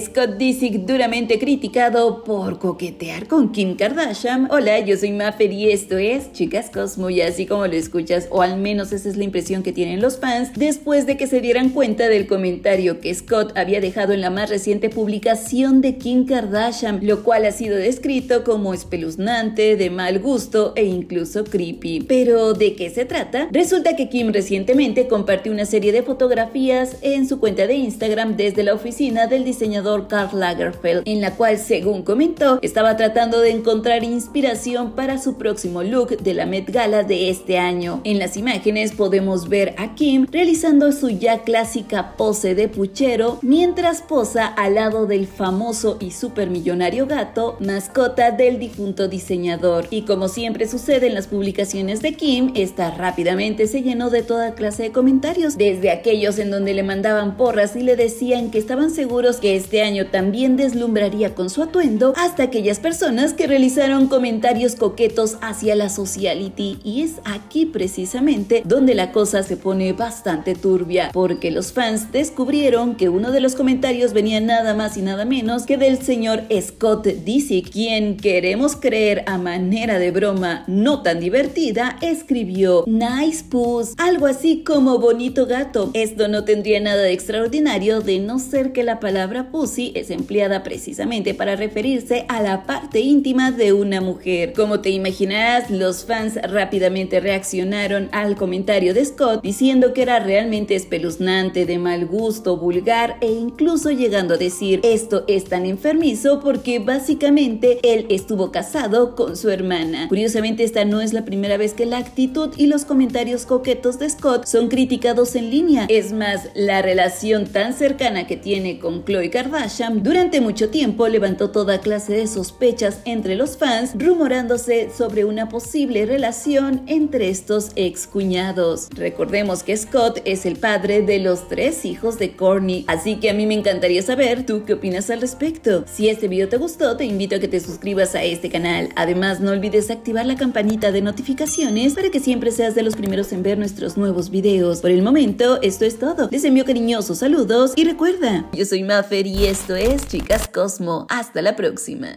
Scott Disick duramente criticado por coquetear con Kim Kardashian. Hola, yo soy Maffer y esto es Chicas Cosmo y así como lo escuchas, o al menos esa es la impresión que tienen los fans, después de que se dieran cuenta del comentario que Scott había dejado en la más reciente publicación de Kim Kardashian, lo cual ha sido descrito como espeluznante, de mal gusto e incluso creepy. Pero, ¿de qué se trata? Resulta que Kim recientemente compartió una serie de fotografías en su cuenta de Instagram desde la oficina del diseñador diseñador Karl Lagerfeld, en la cual, según comentó, estaba tratando de encontrar inspiración para su próximo look de la Met Gala de este año. En las imágenes podemos ver a Kim realizando su ya clásica pose de puchero mientras posa al lado del famoso y supermillonario gato, mascota del difunto diseñador. Y como siempre sucede en las publicaciones de Kim, esta rápidamente se llenó de toda clase de comentarios, desde aquellos en donde le mandaban porras y le decían que estaban seguros que este año también deslumbraría con su atuendo hasta aquellas personas que realizaron comentarios coquetos hacia la sociality y es aquí precisamente donde la cosa se pone bastante turbia porque los fans descubrieron que uno de los comentarios venía nada más y nada menos que del señor Scott Disick, quien queremos creer a manera de broma no tan divertida, escribió Nice Puss, algo así como bonito gato. Esto no tendría nada de extraordinario de no ser que la palabra pussy es empleada precisamente para referirse a la parte íntima de una mujer. Como te imaginarás, los fans rápidamente reaccionaron al comentario de Scott diciendo que era realmente espeluznante, de mal gusto, vulgar e incluso llegando a decir esto es tan enfermizo porque básicamente él estuvo casado con su hermana. Curiosamente esta no es la primera vez que la actitud y los comentarios coquetos de Scott son criticados en línea. Es más, la relación tan cercana que tiene con Chloe durante mucho tiempo levantó toda clase de sospechas entre los fans, rumorándose sobre una posible relación entre estos excuñados. Recordemos que Scott es el padre de los tres hijos de Corney, así que a mí me encantaría saber tú qué opinas al respecto. Si este video te gustó, te invito a que te suscribas a este canal. Además, no olvides activar la campanita de notificaciones para que siempre seas de los primeros en ver nuestros nuevos videos. Por el momento, esto es todo. Les envío cariñosos saludos y recuerda, yo soy Maffer y esto es Chicas Cosmo. Hasta la próxima.